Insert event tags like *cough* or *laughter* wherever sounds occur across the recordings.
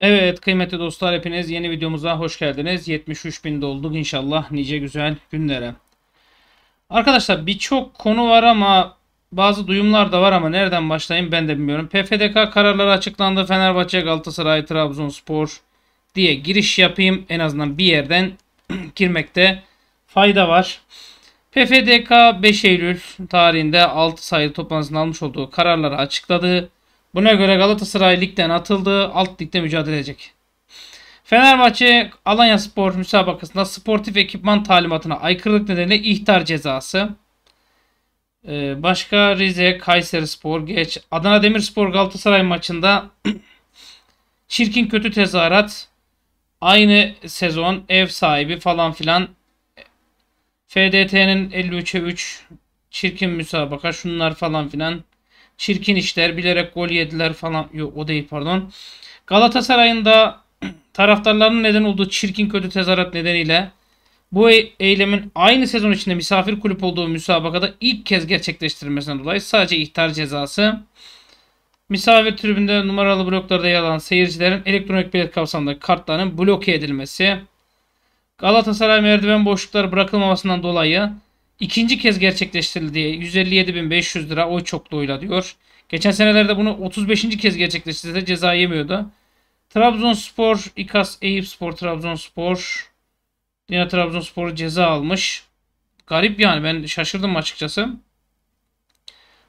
Evet kıymetli dostlar hepiniz yeni videomuza hoş geldiniz. 73 bin olduk inşallah nice güzel günlere. Arkadaşlar birçok konu var ama bazı duyumlar da var ama nereden başlayayım ben de bilmiyorum. PFDK kararları açıklandı. Fenerbahçe, Galatasaray, Trabzonspor diye giriş yapayım. En azından bir yerden *clears throat* girmekte fayda var. PFDK 5 Eylül tarihinde 6 sayılı toplantısında almış olduğu kararları açıkladı. Buna göre Galatasaray ligden atıldı. Alt ligde mücadele edecek. Fenerbahçe Alanya Spor müsabakasında sportif ekipman talimatına aykırılık nedeniyle ihtar cezası. Ee, başka Rize, Kayseri Spor, geç. Adana Demirspor Galatasaray maçında *clears throat* çirkin kötü tezahürat. Aynı sezon ev sahibi falan filan. FDT'nin 53'e 3 çirkin müsabaka şunlar falan filan çirkin işler bilerek gol yediler falan yok o değil pardon. Galatasaray'ın da *clears throat* taraftarlarının neden olduğu çirkin kötü tezahürat nedeniyle bu e- eylemin aynı sezon içinde misafir kulüp olduğu müsabakada ilk kez gerçekleştirilmesinden dolayı sadece ihtar cezası misafir tribünde numaralı bloklarda yer alan seyircilerin elektronik bilet kapsamında kartlarının bloke edilmesi Galatasaray merdiven boşlukları bırakılmamasından dolayı ikinci kez gerçekleştirildi 157.500 lira oy çokluğuyla diyor. Geçen senelerde bunu 35. kez gerçekleştirse ceza yemiyordu. Trabzonspor, İKAS spor Trabzonspor yine Trabzonspor ceza almış. Garip yani ben şaşırdım açıkçası.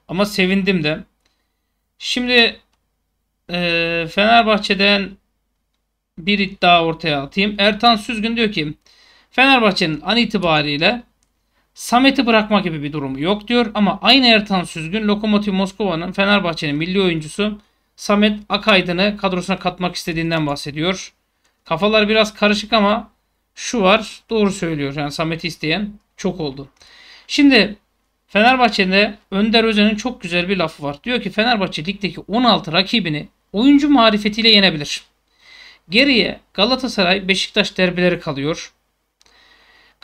Ama sevindim de. Şimdi e, Fenerbahçe'den bir iddia ortaya atayım. Ertan Süzgün diyor ki Fenerbahçe'nin an itibariyle Samet'i bırakma gibi bir durumu yok diyor ama aynı Ertan Süzgün Lokomotiv Moskova'nın Fenerbahçe'nin milli oyuncusu Samet Akaydın'ı kadrosuna katmak istediğinden bahsediyor. Kafalar biraz karışık ama şu var doğru söylüyor yani Samet'i isteyen çok oldu. Şimdi Fenerbahçe'de Önder Özen'in çok güzel bir lafı var. Diyor ki Fenerbahçe ligdeki 16 rakibini oyuncu marifetiyle yenebilir. Geriye Galatasaray Beşiktaş derbileri kalıyor.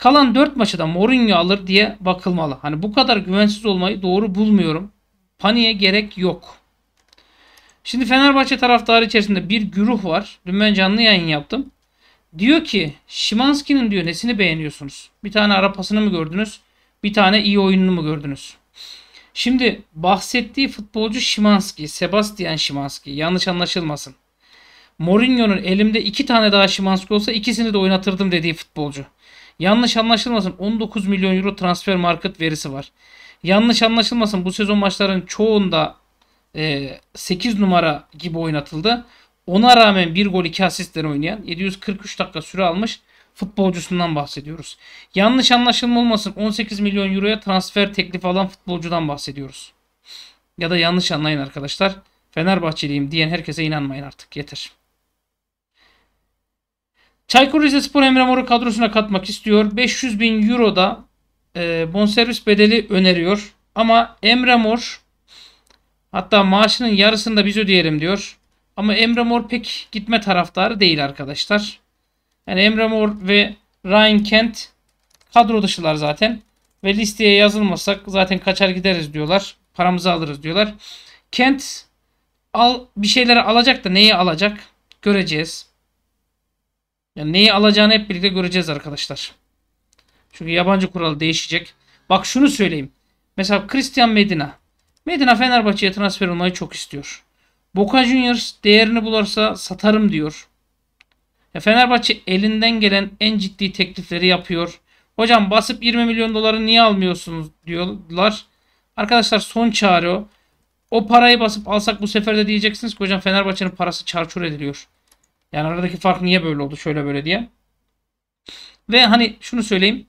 Kalan 4 maçı da Mourinho alır diye bakılmalı. Hani bu kadar güvensiz olmayı doğru bulmuyorum. Paniğe gerek yok. Şimdi Fenerbahçe taraftarı içerisinde bir güruh var. Dün ben canlı yayın yaptım. Diyor ki Şimanski'nin diyor nesini beğeniyorsunuz? Bir tane arapasını mı gördünüz? Bir tane iyi oyununu mu gördünüz? Şimdi bahsettiği futbolcu Şimanski, Sebastian Şimanski. Yanlış anlaşılmasın. Mourinho'nun elimde iki tane daha Şimanski olsa ikisini de oynatırdım dediği futbolcu. Yanlış anlaşılmasın 19 milyon euro transfer market verisi var. Yanlış anlaşılmasın bu sezon maçların çoğunda e, 8 numara gibi oynatıldı. Ona rağmen bir gol 2 asistten oynayan 743 dakika süre almış futbolcusundan bahsediyoruz. Yanlış anlaşılma olmasın 18 milyon euroya transfer teklifi alan futbolcudan bahsediyoruz. Ya da yanlış anlayın arkadaşlar. Fenerbahçeliyim diyen herkese inanmayın artık yeter. Çaykur Rizespor Emre Mor'u kadrosuna katmak istiyor. 500 bin euro da e, bonservis bedeli öneriyor. Ama Emre Mor hatta maaşının yarısını da biz ödeyelim diyor. Ama Emre Mor pek gitme taraftarı değil arkadaşlar. Yani Emre Mor ve Ryan Kent kadro dışılar zaten. Ve listeye yazılmasak zaten kaçar gideriz diyorlar. Paramızı alırız diyorlar. Kent al, bir şeyleri alacak da neyi alacak göreceğiz. Yani neyi alacağını hep birlikte göreceğiz arkadaşlar. Çünkü yabancı kuralı değişecek. Bak şunu söyleyeyim. Mesela Christian Medina. Medina Fenerbahçe'ye transfer olmayı çok istiyor. Boca Juniors değerini bularsa satarım diyor. Ya Fenerbahçe elinden gelen en ciddi teklifleri yapıyor. Hocam basıp 20 milyon doları niye almıyorsunuz diyorlar. Arkadaşlar son çare o. O parayı basıp alsak bu sefer de diyeceksiniz ki hocam Fenerbahçe'nin parası çarçur ediliyor. Yani aradaki fark niye böyle oldu şöyle böyle diye. Ve hani şunu söyleyeyim.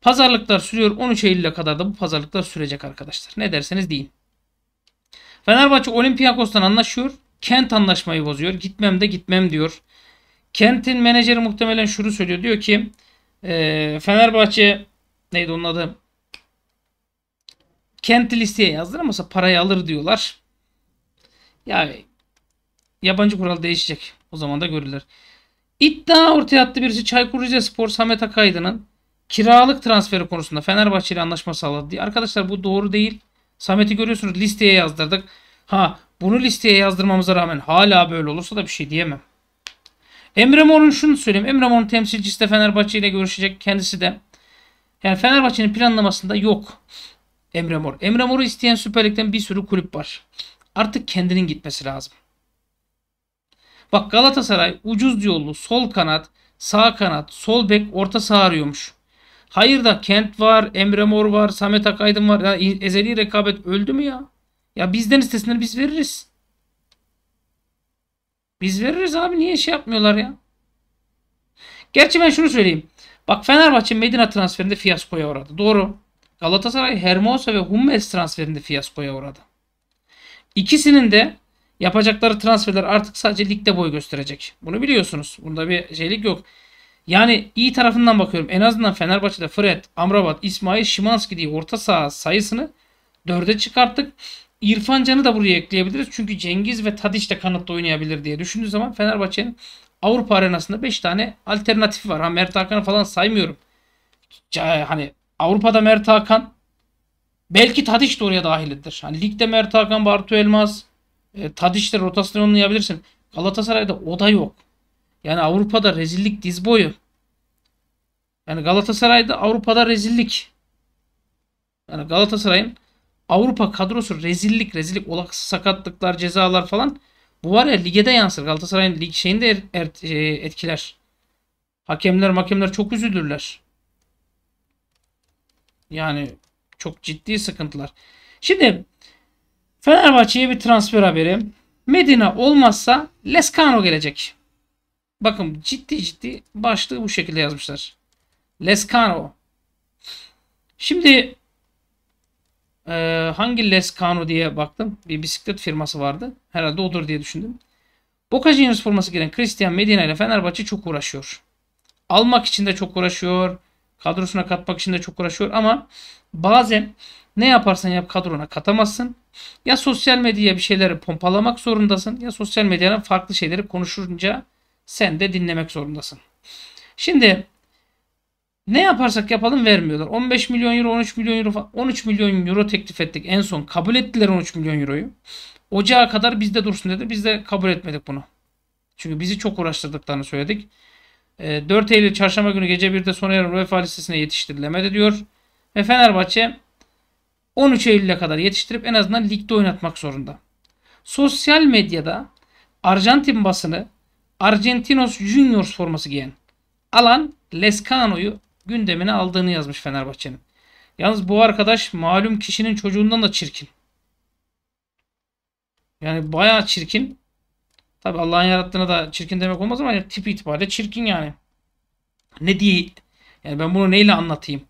Pazarlıklar sürüyor 13 Eylül'e kadar da bu pazarlıklar sürecek arkadaşlar. Ne derseniz deyin. Fenerbahçe Olympiakos'tan anlaşıyor. Kent anlaşmayı bozuyor. Gitmem de gitmem diyor. Kent'in menajeri muhtemelen şunu söylüyor. Diyor ki e, Fenerbahçe neydi onun adı? Kent'i listeye yazdıramasa parayı alır diyorlar. Yani yabancı kural değişecek. O zaman da görürler. İddia ortaya attı birisi Çaykur Rizespor Samet Akaydın'ın kiralık transferi konusunda Fenerbahçe ile anlaşma sağladı diye. Arkadaşlar bu doğru değil. Samet'i görüyorsunuz listeye yazdırdık. Ha bunu listeye yazdırmamıza rağmen hala böyle olursa da bir şey diyemem. Emre Mor'un şunu söyleyeyim. Emre Mor'un temsilcisi de Fenerbahçe ile görüşecek kendisi de. Yani Fenerbahçe'nin planlamasında yok Emre Mor. Emre Mor'u isteyen Süper Lig'den bir sürü kulüp var. Artık kendinin gitmesi lazım. Bak Galatasaray ucuz diyorlu sol kanat, sağ kanat, sol bek, orta saha arıyormuş. Hayır da Kent var, Emre Mor var, Samet Akaydın var. Ya ezeli rekabet öldü mü ya? Ya bizden istesinler biz veririz. Biz veririz abi niye şey yapmıyorlar ya? Gerçi ben şunu söyleyeyim. Bak Fenerbahçe Medina transferinde fiyaskoya uğradı. Doğru. Galatasaray Hermosa ve Hummels transferinde fiyaskoya uğradı. İkisinin de Yapacakları transferler artık sadece ligde boy gösterecek. Bunu biliyorsunuz. Bunda bir şeylik yok. Yani iyi tarafından bakıyorum. En azından Fenerbahçe'de Fred, Amrabat, İsmail, Şimanski diye orta saha sayısını dörde çıkarttık. İrfan Can'ı da buraya ekleyebiliriz. Çünkü Cengiz ve Tadiç de kanatta oynayabilir diye düşündüğü zaman Fenerbahçe'nin Avrupa arenasında 5 tane alternatifi var. Ha Mert Hakan'ı falan saymıyorum. Hani Avrupa'da Mert Hakan belki Tadiç de oraya dahildir. Hani ligde Mert Hakan, Bartu Elmas, e, Tadiş'te rotasını onlayabilirsin. Galatasaray'da o da yok. Yani Avrupa'da rezillik diz boyu. Yani Galatasaray'da Avrupa'da rezillik. Yani Galatasaray'ın Avrupa kadrosu rezillik rezillik olası sakatlıklar cezalar falan. Bu var ya lige de yansır. Galatasaray'ın lig şeyini de er, er, e, etkiler. Hakemler makemler çok üzülürler. Yani çok ciddi sıkıntılar. Şimdi Fenerbahçe'ye bir transfer haberi. Medina olmazsa Lescano gelecek. Bakın ciddi ciddi başlığı bu şekilde yazmışlar. Lescano. Şimdi e, hangi Lescano diye baktım. Bir bisiklet firması vardı. Herhalde odur diye düşündüm. Boca Juniors forması giren Christian Medina ile Fenerbahçe çok uğraşıyor. Almak için de çok uğraşıyor. Kadrosuna katmak için de çok uğraşıyor ama bazen ne yaparsan yap kadrona katamazsın. Ya sosyal medyaya bir şeyleri pompalamak zorundasın ya sosyal medyanın farklı şeyleri konuşunca sen de dinlemek zorundasın. Şimdi ne yaparsak yapalım vermiyorlar. 15 milyon euro, 13 milyon euro, 13 milyon euro teklif ettik en son. Kabul ettiler 13 milyon euroyu. Ocağa kadar bizde dursun dedi. Biz de kabul etmedik bunu. Çünkü bizi çok uğraştırdıklarını söyledik. E, 4 Eylül çarşamba günü gece 1'de sona eren UEFA listesine yetiştirilemedi diyor. Ve Fenerbahçe 13 Eylül'e kadar yetiştirip en azından ligde oynatmak zorunda. Sosyal medyada Arjantin basını Argentinos Juniors forması giyen Alan Lescano'yu gündemine aldığını yazmış Fenerbahçe'nin. Yalnız bu arkadaş malum kişinin çocuğundan da çirkin. Yani bayağı çirkin. Tabi Allah'ın yarattığına da çirkin demek olmaz ama yani tip itibariyle çirkin yani. Ne diye yani ben bunu neyle anlatayım?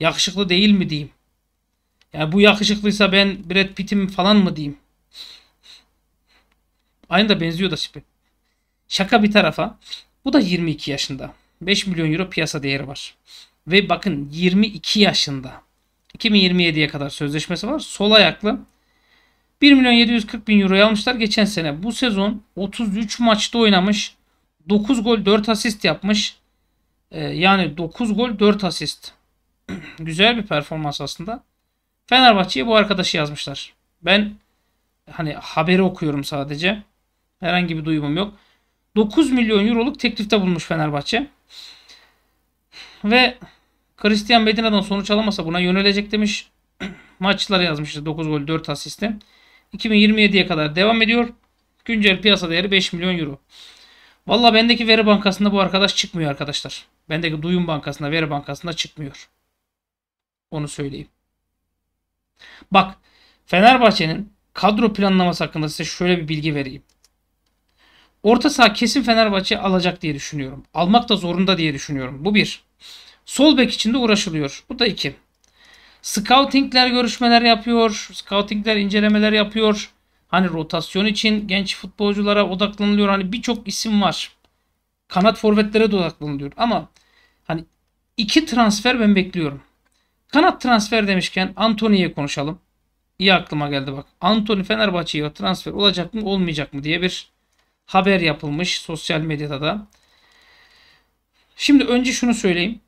Yakışıklı değil mi diyeyim? Yani bu yakışıklıysa ben Brad Pitt'im falan mı diyeyim? Aynı da benziyor da tipi. Şaka bir tarafa. Bu da 22 yaşında. 5 milyon euro piyasa değeri var. Ve bakın 22 yaşında. 2027'ye kadar sözleşmesi var. Sol ayaklı 1 milyon 740 bin euro almışlar. Geçen sene bu sezon 33 maçta oynamış. 9 gol 4 asist yapmış. Ee, yani 9 gol 4 asist. *clears throat* Güzel bir performans aslında. Fenerbahçe'ye bu arkadaşı yazmışlar. Ben hani haberi okuyorum sadece. Herhangi bir duyumum yok. 9 milyon euroluk teklifte bulmuş Fenerbahçe. Ve Christian Bedina'dan sonuç alamasa buna yönelecek demiş. Maçları yazmıştı. 9 gol 4 asisti. 2027'ye kadar devam ediyor. Güncel piyasa değeri 5 milyon euro. Valla bendeki veri bankasında bu arkadaş çıkmıyor arkadaşlar. Bendeki duyum bankasında veri bankasında çıkmıyor. Onu söyleyeyim. Bak Fenerbahçe'nin kadro planlaması hakkında size şöyle bir bilgi vereyim. Orta saha kesin Fenerbahçe alacak diye düşünüyorum. Almak da zorunda diye düşünüyorum. Bu bir. Sol bek içinde uğraşılıyor. Bu da iki. Scoutingler görüşmeler yapıyor. Scoutingler incelemeler yapıyor. Hani rotasyon için genç futbolculara odaklanılıyor. Hani birçok isim var. Kanat forvetlere de odaklanılıyor. Ama hani iki transfer ben bekliyorum. Kanat transfer demişken Antony'ye konuşalım. İyi aklıma geldi bak. Antony Fenerbahçe'ye transfer olacak mı olmayacak mı diye bir haber yapılmış sosyal medyada da. Şimdi önce şunu söyleyeyim.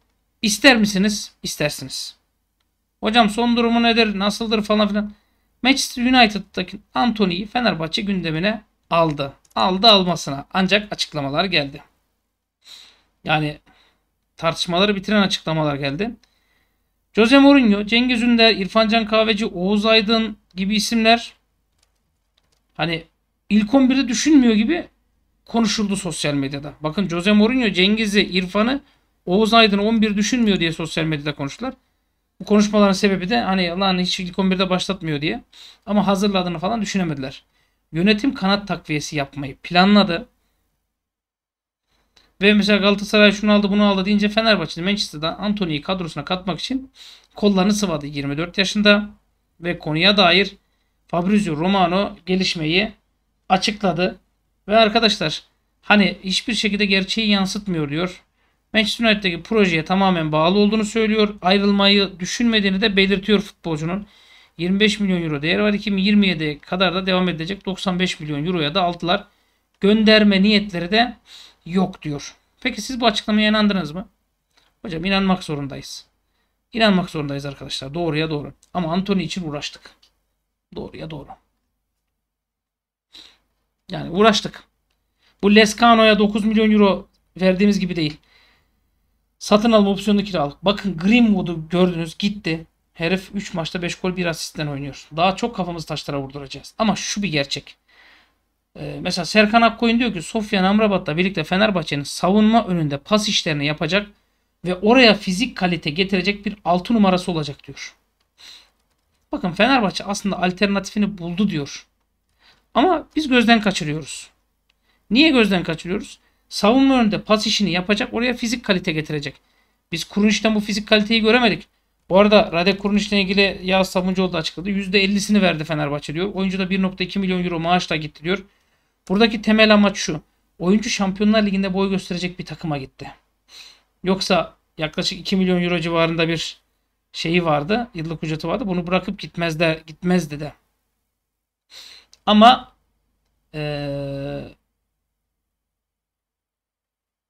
İster misiniz? İstersiniz. Hocam son durumu nedir? Nasıldır falan filan. Manchester United'daki Anthony'yi Fenerbahçe gündemine aldı. Aldı almasına. Ancak açıklamalar geldi. Yani tartışmaları bitiren açıklamalar geldi. Jose Mourinho, Cengiz Ünder, İrfancan Kahveci, Oğuz Aydın gibi isimler hani ilk 11'de düşünmüyor gibi konuşuldu sosyal medyada. Bakın Jose Mourinho, Cengiz'i, İrfan'ı, Oğuz Aydın 11 düşünmüyor diye sosyal medyada konuştular. Bu konuşmaların sebebi de hani lan hiç ilk 11'de başlatmıyor diye. Ama hazırladığını falan düşünemediler. Yönetim kanat takviyesi yapmayı planladı. Ve mesela Galatasaray şunu aldı bunu aldı deyince Fenerbahçe'de Manchester'da Anthony'yi kadrosuna katmak için kollarını sıvadı 24 yaşında. Ve konuya dair Fabrizio Romano gelişmeyi açıkladı. Ve arkadaşlar hani hiçbir şekilde gerçeği yansıtmıyor diyor. Manchester United'deki projeye tamamen bağlı olduğunu söylüyor. Ayrılmayı düşünmediğini de belirtiyor futbolcunun. 25 milyon euro değer var. 2027'ye kadar da devam edecek 95 milyon euroya da aldılar. Gönderme niyetleri de yok diyor. Peki siz bu açıklamaya inandınız mı? Hocam inanmak zorundayız. İnanmak zorundayız arkadaşlar. Doğruya doğru. Ama Anthony için uğraştık. Doğruya doğru. Yani uğraştık. Bu Lescano'ya 9 milyon euro verdiğimiz gibi değil. Satın alma opsiyonu kiralık. Bakın Greenwood'u gördünüz gitti. Herif 3 maçta 5 gol 1 asistten oynuyor. Daha çok kafamızı taşlara vurduracağız. Ama şu bir gerçek. Ee, mesela Serkan Akkoyun diyor ki Sofyan Amrabat'la birlikte Fenerbahçe'nin savunma önünde pas işlerini yapacak ve oraya fizik kalite getirecek bir 6 numarası olacak diyor. Bakın Fenerbahçe aslında alternatifini buldu diyor. Ama biz gözden kaçırıyoruz. Niye gözden kaçırıyoruz? Savunma önünde pas işini yapacak. Oraya fizik kalite getirecek. Biz Kurunç'tan bu fizik kaliteyi göremedik. Bu arada Radek Kurunç'la ilgili Yağız Sabuncuoğlu da açıkladı. %50'sini verdi Fenerbahçe diyor. Oyuncu da 1.2 milyon euro maaşla gitti diyor. Buradaki temel amaç şu. Oyuncu Şampiyonlar Ligi'nde boy gösterecek bir takıma gitti. Yoksa yaklaşık 2 milyon euro civarında bir şeyi vardı. Yıllık ücreti vardı. Bunu bırakıp gitmez de gitmezdi de. Ama ee,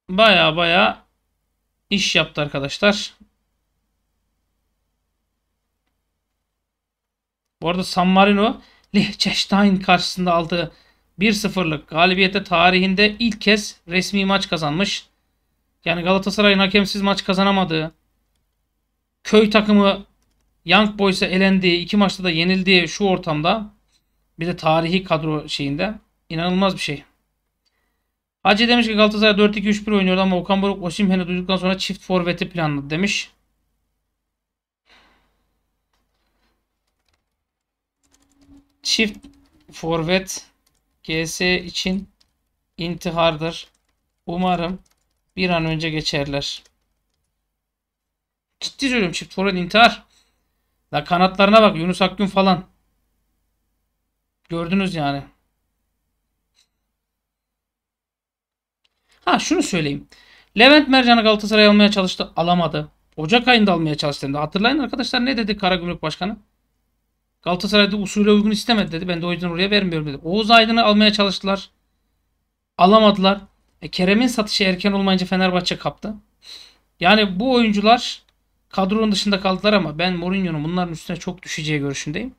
baya baya iş yaptı arkadaşlar. Bu arada San Marino Liechtenstein karşısında aldığı 1-0'lık galibiyete tarihinde ilk kez resmi maç kazanmış. Yani Galatasaray'ın hakemsiz maç kazanamadığı, köy takımı Young Boys'a elendiği, iki maçta da yenildiği şu ortamda bir de tarihi kadro şeyinde inanılmaz bir şey. Hacı demiş ki Galatasaray 4-2-3-1 oynuyordu ama Okan Buruk Osimhen'i duyduktan sonra çift forveti planladı demiş. Çift forvet GS için intihardır. Umarım bir an önce geçerler. Ciddi söylüyorum çift forvet intihar. La kanatlarına bak Yunus Akgün falan. Gördünüz yani. Ha şunu söyleyeyim. Levent Mercan'ı Galatasaray almaya çalıştı. Alamadı. Ocak ayında almaya çalıştığında hatırlayın arkadaşlar ne dedi Karagümrük Başkanı? Galatasaray'da usule uygun istemedi dedi. Ben de o yüzden oraya vermiyorum dedi. Oğuz Aydın'ı almaya çalıştılar. Alamadılar. E, Kerem'in satışı erken olmayınca Fenerbahçe kaptı. Yani bu oyuncular kadronun dışında kaldılar ama ben Mourinho'nun bunların üstüne çok düşeceği görüşündeyim.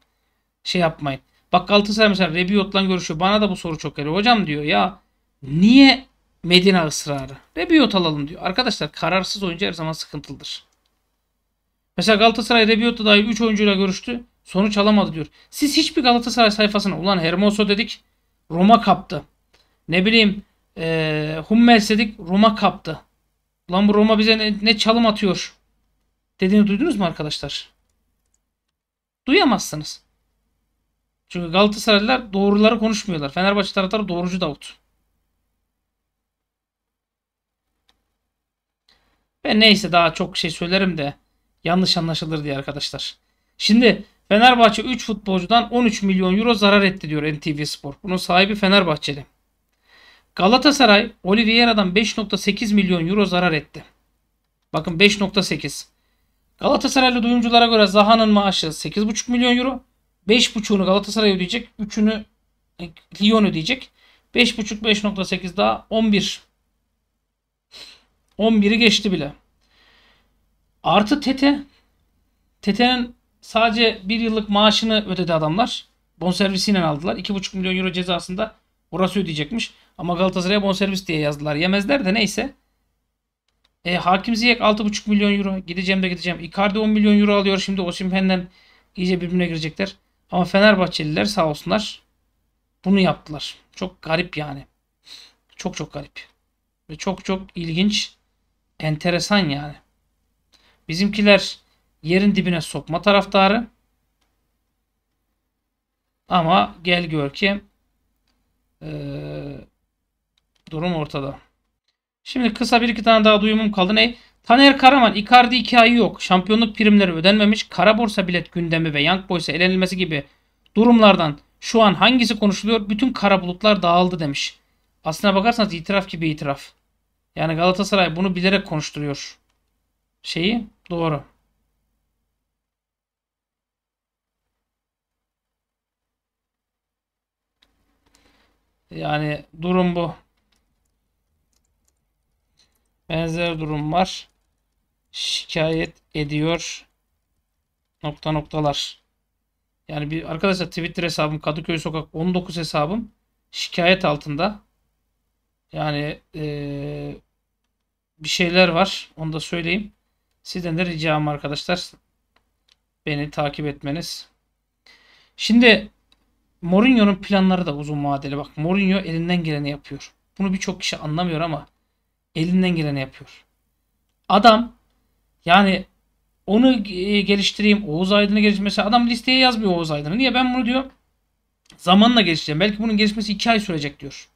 Şey yapmayın. Bak Galatasaray mesela Rebiot'la görüşüyor. Bana da bu soru çok geliyor. Hocam diyor ya niye Medina ısrarı. Rebiot alalım diyor. Arkadaşlar kararsız oyuncu her zaman sıkıntılıdır. Mesela Galatasaray Rebiot'la dahi 3 oyuncuyla görüştü. Sonuç alamadı diyor. Siz hiçbir Galatasaray sayfasına ulan Hermoso dedik Roma kaptı. Ne bileyim e, Hummels dedik Roma kaptı. Ulan bu Roma bize ne, ne çalım atıyor dediğini duydunuz mu arkadaşlar? Duyamazsınız. Çünkü Galatasaraylılar doğruları konuşmuyorlar. Fenerbahçe taraftarı doğrucu Davut. Ve neyse daha çok şey söylerim de yanlış anlaşılır diye arkadaşlar. Şimdi Fenerbahçe 3 futbolcudan 13 milyon euro zarar etti diyor NTV Spor. Bunun sahibi Fenerbahçeli. Galatasaray Oliveira'dan 5.8 milyon euro zarar etti. Bakın 5.8. Galatasaraylı duyumculara göre Zaha'nın maaşı 8.5 milyon euro. 5.5'unu Galatasaray ödeyecek. 3'ünü e, Lyon ödeyecek. 5.5 5.8 daha 11 11'i geçti bile. Artı Tete. Tete'nin sadece bir yıllık maaşını ödedi adamlar. Bonservisiyle aldılar. 2,5 milyon euro cezasında burası ödeyecekmiş. Ama Galatasaray'a bonservis diye yazdılar. Yemezler de neyse. E, Hakim Ziyek 6,5 milyon euro. Gideceğim de gideceğim. Icardi 10 milyon euro alıyor. Şimdi o Osimhen'den iyice birbirine girecekler. Ama Fenerbahçeliler sağ olsunlar bunu yaptılar. Çok garip yani. Çok çok garip. Ve çok çok ilginç. Enteresan yani. Bizimkiler yerin dibine sokma taraftarı. Ama gel gör ki ee, durum ortada. Şimdi kısa bir iki tane daha duyumum kaldı. Ne? Taner Karaman, Icardi hikaye yok. Şampiyonluk primleri ödenmemiş. Kara borsa bilet gündemi ve Young Boys'a elenilmesi gibi durumlardan şu an hangisi konuşuluyor? Bütün kara bulutlar dağıldı demiş. Aslına bakarsanız itiraf gibi itiraf. Yani Galatasaray bunu bilerek konuşturuyor. Şeyi doğru. Yani durum bu. Benzer durum var. Şikayet ediyor. Nokta noktalar. Yani bir arkadaşlar Twitter hesabım Kadıköy Sokak 19 hesabım şikayet altında. Yani e, bir şeyler var. Onu da söyleyeyim. Sizden de ricam arkadaşlar beni takip etmeniz. Şimdi Mourinho'nun planları da uzun vadeli. Bak Mourinho elinden geleni yapıyor. Bunu birçok kişi anlamıyor ama elinden geleni yapıyor. Adam yani onu e, geliştireyim. Oğuz Aydın'ı geliştireyim. Mesela adam listeye yazmıyor Oğuz Aydın'ı. Niye ben bunu diyor zamanla gelişeceğim. Belki bunun gelişmesi 2 ay sürecek diyor.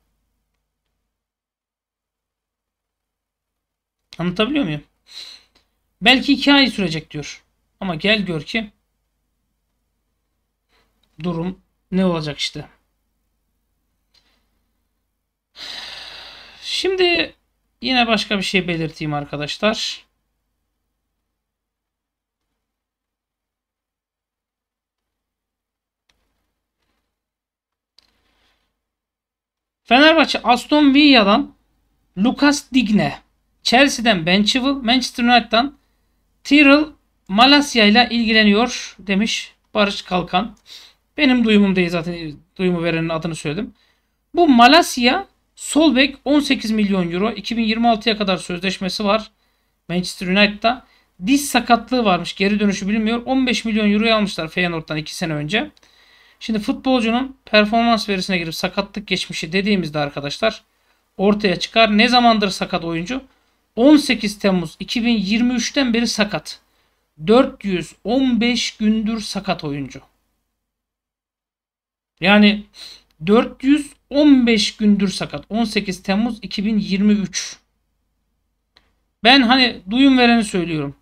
Anlatabiliyor muyum? Belki iki ay sürecek diyor. Ama gel gör ki durum ne olacak işte. Şimdi yine başka bir şey belirteyim arkadaşlar. Fenerbahçe Aston Villa'dan Lucas Digne Chelsea'den Ben Chival, Manchester United'dan Tyrell Malasya ile ilgileniyor demiş Barış Kalkan. Benim duyumum değil zaten duyumu verenin adını söyledim. Bu Malasya sol bek 18 milyon euro 2026'ya kadar sözleşmesi var Manchester United'da. Diz sakatlığı varmış geri dönüşü bilmiyor. 15 milyon euroya almışlar Feyenoord'dan 2 sene önce. Şimdi futbolcunun performans verisine girip sakatlık geçmişi dediğimizde arkadaşlar ortaya çıkar. Ne zamandır sakat oyuncu? 18 Temmuz 2023'ten beri sakat. 415 gündür sakat oyuncu. Yani 415 gündür sakat. 18 Temmuz 2023. Ben hani duyum vereni söylüyorum.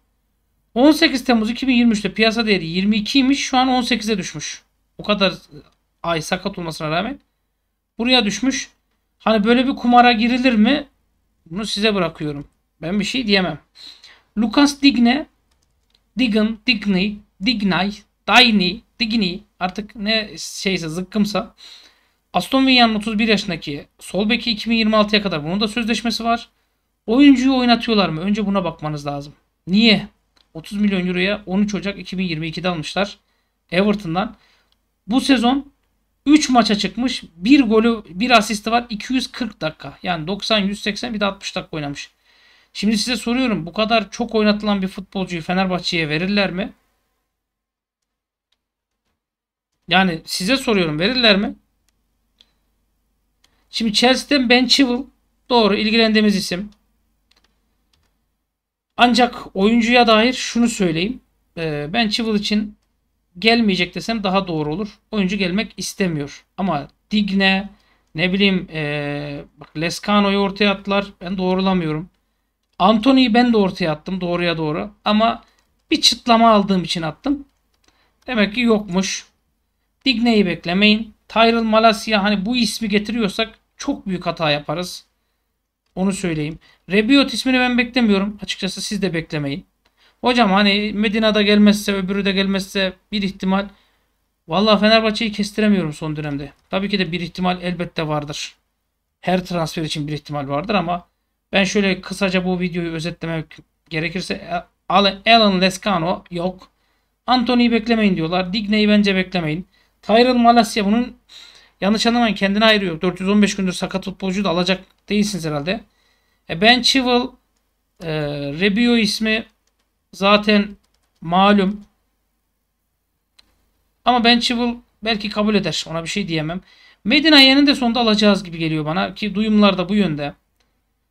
18 Temmuz 2023'te piyasa değeri 22'ymiş. Şu an 18'e düşmüş. O kadar e, ay sakat olmasına rağmen buraya düşmüş. Hani böyle bir kumara girilir mi? Bunu size bırakıyorum. Ben bir şey diyemem. Lucas Digne, Digan, Digney, Dignay, Dayni, Digni artık ne şeyse zıkkımsa Aston Villa'nın 31 yaşındaki sol beki 2026'ya kadar bunun da sözleşmesi var. Oyuncuyu oynatıyorlar mı? Önce buna bakmanız lazım. Niye? 30 milyon euroya 13 Ocak 2022'de almışlar Everton'dan. Bu sezon 3 maça çıkmış. 1 golü, 1 asisti var. 240 dakika. Yani 90, 180 bir de 60 dakika oynamış. Şimdi size soruyorum bu kadar çok oynatılan bir futbolcuyu Fenerbahçe'ye verirler mi? Yani size soruyorum verirler mi? Şimdi Chelsea'den Ben Chilwell doğru ilgilendiğimiz isim. Ancak oyuncuya dair şunu söyleyeyim. Ee, ben Chilwell için gelmeyecek desem daha doğru olur. Oyuncu gelmek istemiyor. Ama Digne ne bileyim ee, Lescano'yu ortaya attılar. Ben doğrulamıyorum. Anthony'yi ben de ortaya attım doğruya doğru. Ama bir çıtlama aldığım için attım. Demek ki yokmuş. Digne'yi beklemeyin. Tyrell Malasya hani bu ismi getiriyorsak çok büyük hata yaparız. Onu söyleyeyim. Rebiot ismini ben beklemiyorum. Açıkçası siz de beklemeyin. Hocam hani Medina'da gelmezse öbürü de gelmezse bir ihtimal. Valla Fenerbahçe'yi kestiremiyorum son dönemde. Tabii ki de bir ihtimal elbette vardır. Her transfer için bir ihtimal vardır ama ben şöyle kısaca bu videoyu özetlemek gerekirse e, Alan Lescano yok. Anthony'yi beklemeyin diyorlar. Digne'yi bence beklemeyin. Tyrell Malasya bunun yanlış anlamayın kendini ayırıyor. 415 gündür sakat futbolcu da alacak değilsiniz herhalde. E, ben Chival e, Rebio ismi zaten malum. Ama Ben Chival belki kabul eder. Ona bir şey diyemem. Medina'yı de sonunda alacağız gibi geliyor bana ki duyumlar da bu yönde.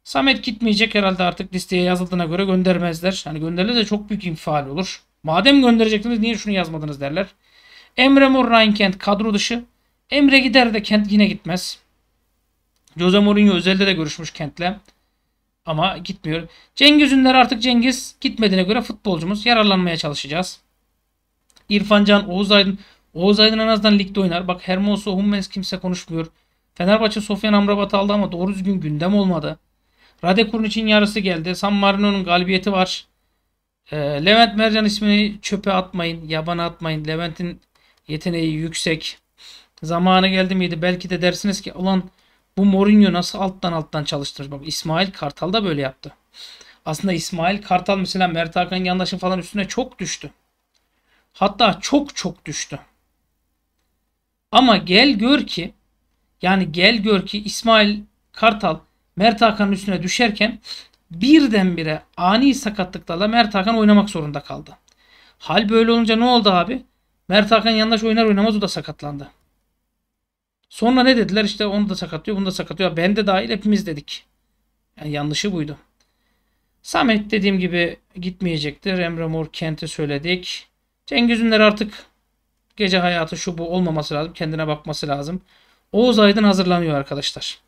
Samet gitmeyecek herhalde artık listeye yazıldığına göre göndermezler. Hani gönderirse çok büyük infial olur. Madem gönderecektiniz niye şunu yazmadınız derler. Emre Mor Ryan Kent kadro dışı. Emre gider de Kent yine gitmez. Jose Mourinho özelde de görüşmüş Kent'le. Ama gitmiyor. Cengiz Ünler artık Cengiz gitmediğine göre futbolcumuz yararlanmaya çalışacağız. İrfan Can, Oğuz Aydın. Oğuz Aydın en azından ligde oynar. Bak Hermoso, Hummels kimse konuşmuyor. Fenerbahçe Sofyan Amrabat aldı ama doğru düzgün gündem olmadı. Radekur'un için yarısı geldi. San Marino'nun galibiyeti var. Ee, Levent Mercan ismini çöpe atmayın. Yabana atmayın. Levent'in yeteneği yüksek. Zamanı geldi miydi? Belki de dersiniz ki ulan bu Mourinho nasıl alttan alttan çalıştırır? Bak İsmail Kartal da böyle yaptı. Aslında İsmail Kartal mesela Mert Hakan Yandaş'ın falan üstüne çok düştü. Hatta çok çok düştü. Ama gel gör ki yani gel gör ki İsmail Kartal Mert Hakan'ın üstüne düşerken birdenbire ani sakatlıklarla Mert Hakan oynamak zorunda kaldı. Hal böyle olunca ne oldu abi? Mert Hakan yandaş oynar oynamaz o da sakatlandı. Sonra ne dediler? İşte onu da sakatlıyor, bunu da sakatlıyor. Ben de dahil hepimiz dedik. Yani yanlışı buydu. Samet dediğim gibi gitmeyecektir. Emre Mor Kent'i söyledik. Cengiz'ünler artık gece hayatı şu bu olmaması lazım. Kendine bakması lazım. Oğuz Aydın hazırlanıyor arkadaşlar.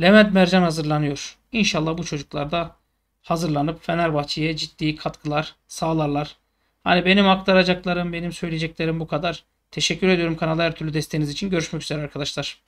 Levent Mercan hazırlanıyor. İnşallah bu çocuklar da hazırlanıp Fenerbahçe'ye ciddi katkılar sağlarlar. Hani benim aktaracaklarım, benim söyleyeceklerim bu kadar. Teşekkür ediyorum kanala her türlü desteğiniz için. Görüşmek üzere arkadaşlar.